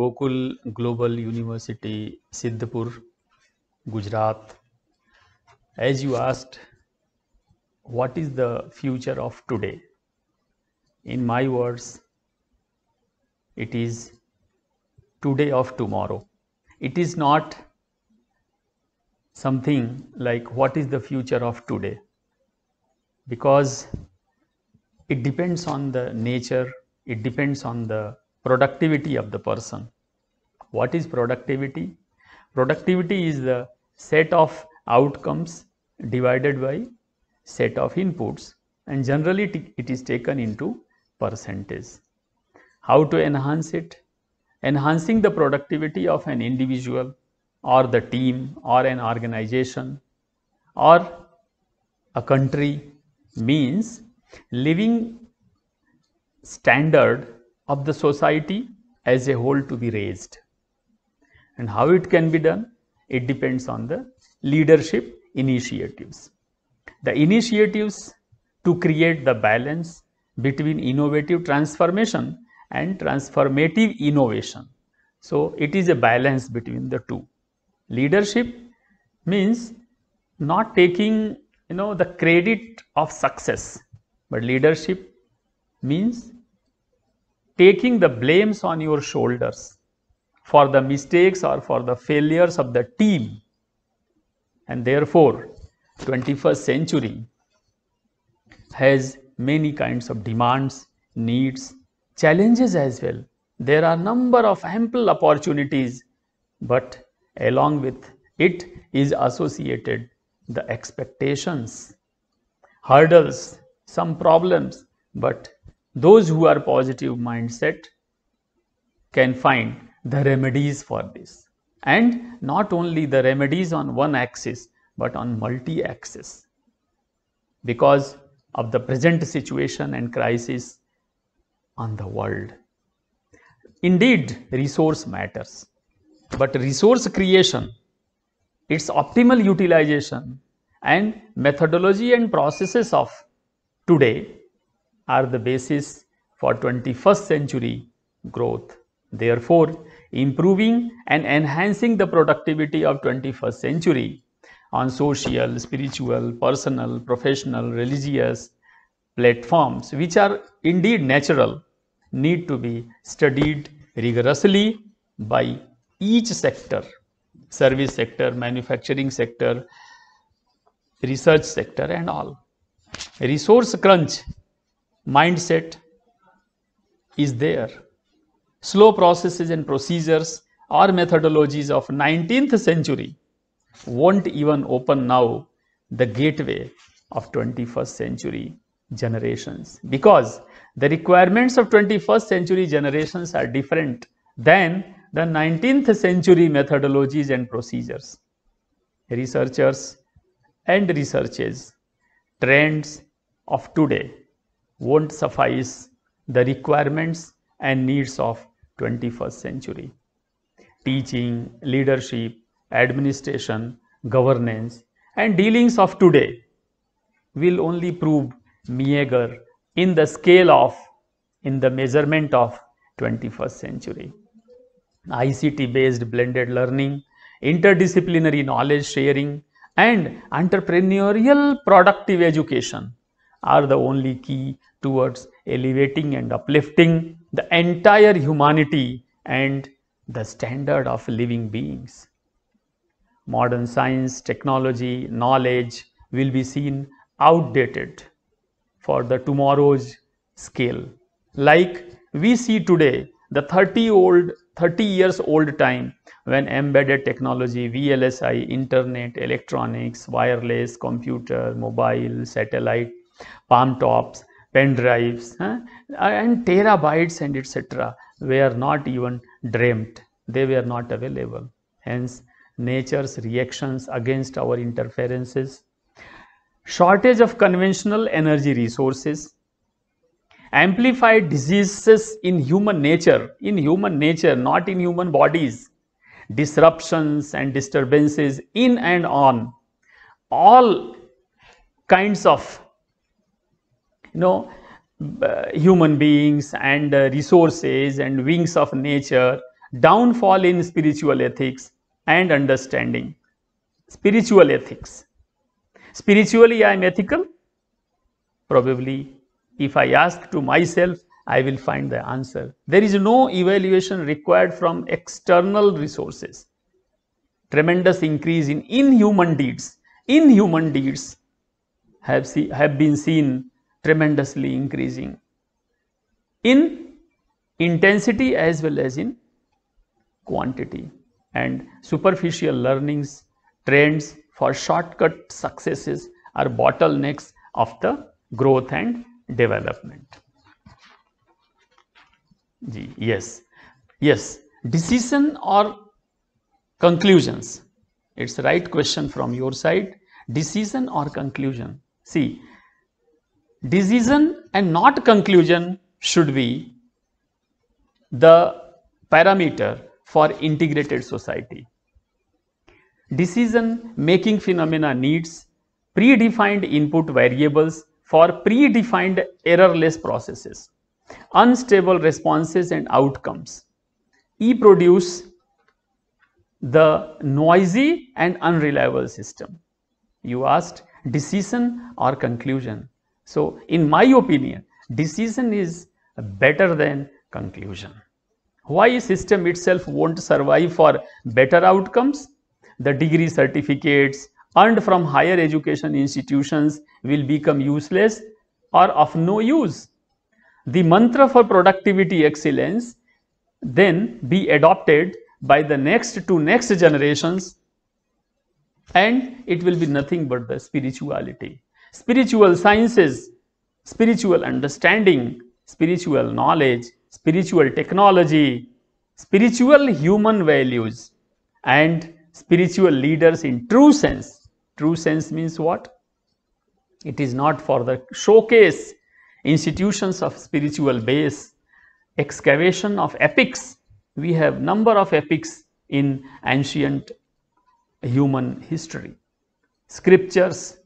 Gokul Global University, Siddhpur, Gujarat. As you asked, what is the future of today? In my words, it is today of tomorrow. It is not something like what is the future of today because it depends on the nature, it depends on the productivity of the person. What is productivity? Productivity is the set of outcomes divided by set of inputs and generally it is taken into percentage. How to enhance it? Enhancing the productivity of an individual or the team or an organization or a country means living standard of the society as a whole to be raised. And how it can be done? It depends on the leadership initiatives. The initiatives to create the balance between innovative transformation and transformative innovation. So, it is a balance between the two. Leadership means not taking you know the credit of success, but leadership means taking the blames on your shoulders for the mistakes or for the failures of the team. And therefore, 21st century has many kinds of demands, needs, challenges as well. There are number of ample opportunities, but along with it is associated the expectations, hurdles, some problems, but those who are positive mindset can find the remedies for this and not only the remedies on one axis but on multi axis because of the present situation and crisis on the world indeed resource matters but resource creation its optimal utilization and methodology and processes of today are the basis for 21st century growth. Therefore, improving and enhancing the productivity of 21st century on social, spiritual, personal, professional, religious platforms which are indeed natural need to be studied rigorously by each sector service sector, manufacturing sector, research sector and all. Resource crunch mindset is there. Slow processes and procedures or methodologies of 19th century won't even open now the gateway of 21st century generations because the requirements of 21st century generations are different than the 19th century methodologies and procedures. Researchers and researches, trends of today won't suffice the requirements and needs of 21st century. Teaching, leadership, administration, governance and dealings of today will only prove meager in the scale of, in the measurement of 21st century. ICT based blended learning, interdisciplinary knowledge sharing and entrepreneurial productive education are the only key towards elevating and uplifting the entire humanity and the standard of living beings. Modern science, technology, knowledge will be seen outdated for the tomorrow's scale. Like we see today, the 30 old 30 years old time when embedded technology, VLSI, internet, electronics, wireless, computer, mobile, satellite, palm tops, pen drives huh? and terabytes and etc were not even dreamt they were not available hence nature's reactions against our interferences shortage of conventional energy resources amplified diseases in human nature in human nature not in human bodies disruptions and disturbances in and on all kinds of you know human beings and uh, resources and wings of nature downfall in spiritual ethics and understanding spiritual ethics spiritually i am ethical probably if i ask to myself i will find the answer there is no evaluation required from external resources tremendous increase in inhuman deeds inhuman deeds have see, have been seen tremendously increasing in intensity as well as in quantity and superficial learnings, trends for shortcut successes are bottlenecks of the growth and development. Yes, yes, decision or conclusions. It's right question from your side. Decision or conclusion. See, decision and not conclusion should be the parameter for integrated society. Decision making phenomena needs predefined input variables for predefined errorless processes, unstable responses and outcomes. E produce the noisy and unreliable system. You asked decision or conclusion. So, in my opinion, decision is better than conclusion. Why system itself won't survive for better outcomes? The degree certificates earned from higher education institutions will become useless or of no use. The mantra for productivity excellence then be adopted by the next to next generations and it will be nothing but the spirituality spiritual sciences, spiritual understanding, spiritual knowledge, spiritual technology, spiritual human values, and spiritual leaders in true sense. True sense means what? It is not for the showcase, institutions of spiritual base, excavation of epics. We have number of epics in ancient human history. Scriptures,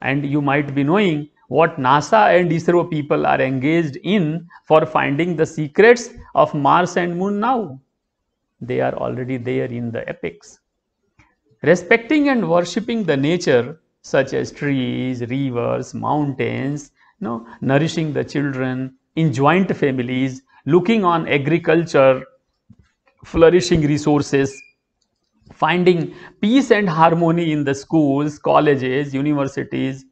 and you might be knowing what NASA and ISRO people are engaged in for finding the secrets of Mars and Moon now. They are already there in the epics. Respecting and worshipping the nature such as trees, rivers, mountains, you know, nourishing the children in joint families, looking on agriculture, flourishing resources, finding peace and harmony in the schools, colleges, universities,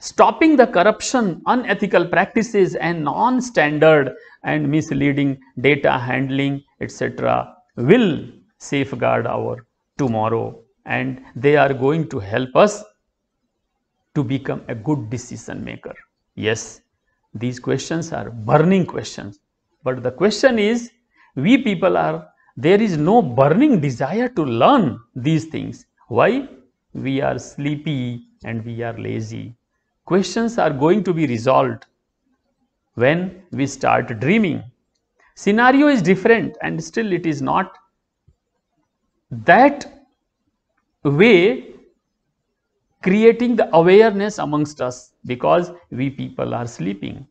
stopping the corruption, unethical practices and non-standard and misleading data handling, etc. will safeguard our tomorrow and they are going to help us to become a good decision maker. Yes, these questions are burning questions. But the question is, we people are there is no burning desire to learn these things. Why? We are sleepy and we are lazy. Questions are going to be resolved when we start dreaming. Scenario is different and still it is not that way creating the awareness amongst us because we people are sleeping.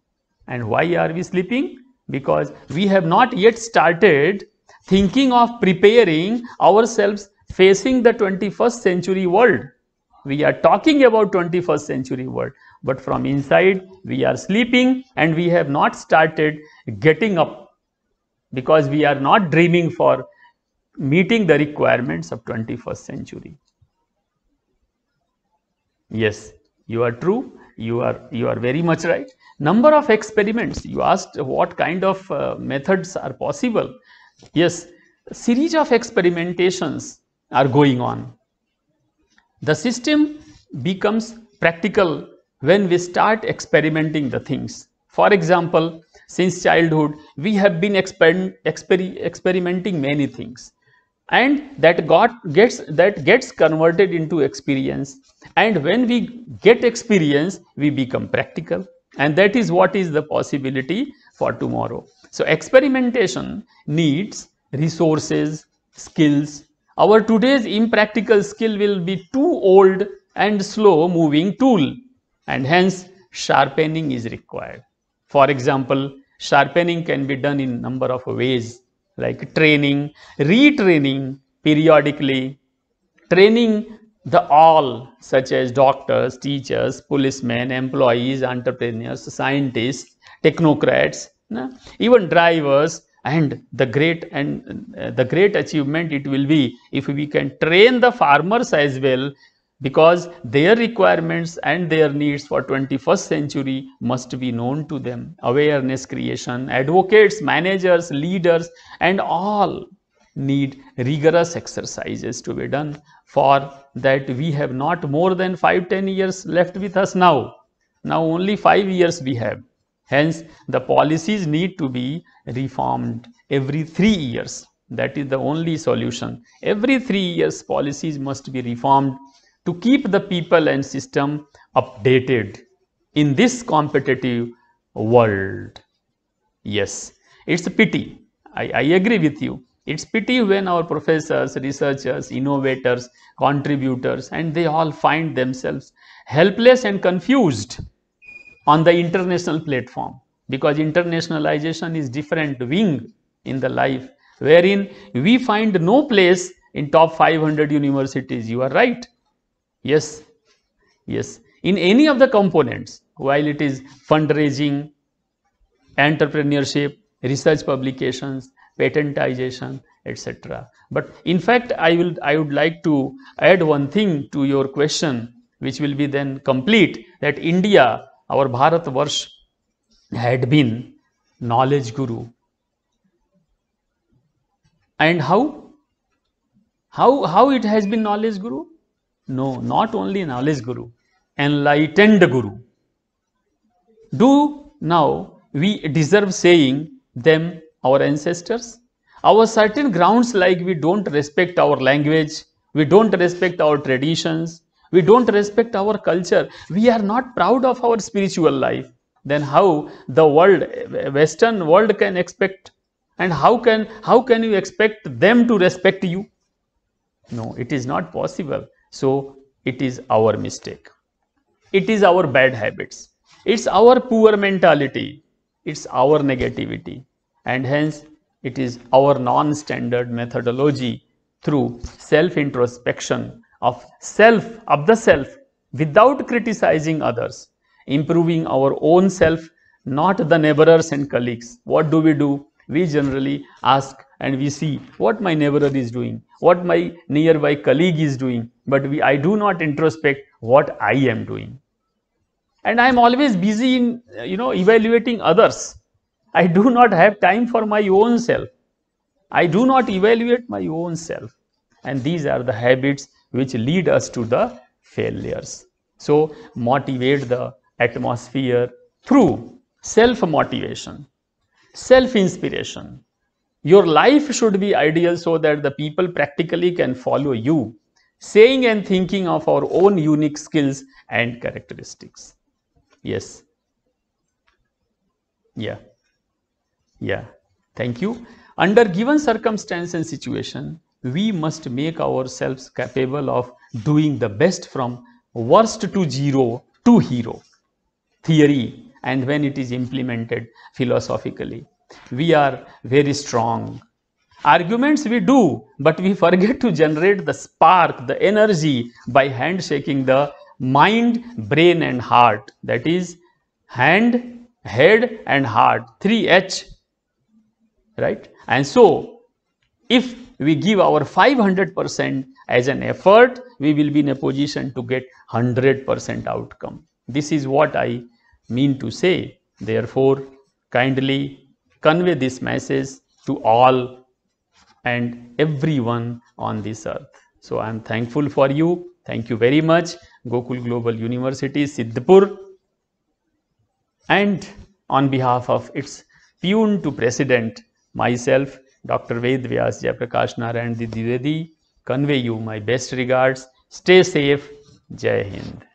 And why are we sleeping? Because we have not yet started thinking of preparing ourselves facing the 21st century world. We are talking about 21st century world, but from inside we are sleeping and we have not started getting up because we are not dreaming for meeting the requirements of 21st century. Yes, you are true. You are, you are very much right. Number of experiments, you asked what kind of uh, methods are possible Yes, series of experimentations are going on. The system becomes practical when we start experimenting the things. For example, since childhood, we have been exper exper experimenting many things and that got gets that gets converted into experience and when we get experience we become practical and that is what is the possibility for tomorrow so experimentation needs resources, skills. Our today's impractical skill will be too old and slow moving tool and hence sharpening is required. For example, sharpening can be done in number of ways like training, retraining periodically, training the all such as doctors, teachers, policemen, employees, entrepreneurs, scientists, technocrats, even drivers and the great and uh, the great achievement it will be if we can train the farmers as well because their requirements and their needs for 21st century must be known to them awareness creation advocates managers leaders and all need rigorous exercises to be done for that we have not more than 5 10 years left with us now now only 5 years we have Hence, the policies need to be reformed every three years. That is the only solution. Every three years, policies must be reformed to keep the people and system updated in this competitive world. Yes, it's a pity. I, I agree with you. It's pity when our professors, researchers, innovators, contributors, and they all find themselves helpless and confused on the international platform because internationalization is different wing in the life wherein we find no place in top 500 universities you are right yes yes in any of the components while it is fundraising entrepreneurship research publications patentization etc but in fact i will i would like to add one thing to your question which will be then complete that india our Bharatvarsh had been knowledge guru. And how? How, how it has been knowledge guru? No, not only knowledge guru, enlightened guru. Do now we deserve saying them our ancestors? Our certain grounds like we don't respect our language, we don't respect our traditions, we don't respect our culture, we are not proud of our spiritual life, then how the world, Western world can expect and how can, how can you expect them to respect you? No, it is not possible. So, it is our mistake. It is our bad habits. It's our poor mentality. It's our negativity. And hence, it is our non-standard methodology through self-introspection of self, of the self, without criticizing others, improving our own self, not the neighbors and colleagues. What do we do? We generally ask and we see what my neighbor is doing, what my nearby colleague is doing, but we, I do not introspect what I am doing. And I am always busy in, you know, evaluating others. I do not have time for my own self. I do not evaluate my own self. And these are the habits which lead us to the failures. So motivate the atmosphere through self-motivation, self-inspiration. Your life should be ideal so that the people practically can follow you, saying and thinking of our own unique skills and characteristics. Yes. Yeah. Yeah. Thank you. Under given circumstance and situation, we must make ourselves capable of doing the best from worst to zero to hero theory and when it is implemented philosophically. We are very strong. Arguments we do, but we forget to generate the spark, the energy by handshaking the mind, brain and heart. That is hand, head and heart, 3H, right? And so, if we give our 500% as an effort, we will be in a position to get 100% outcome. This is what I mean to say. Therefore, kindly convey this message to all and everyone on this earth. So, I am thankful for you. Thank you very much. Gokul Global University, Siddhpur. And on behalf of its pune to president, myself, doctor Ved Vyas Jai Prakash Narayan D Dwivedi convey you my best regards stay safe Jai Hind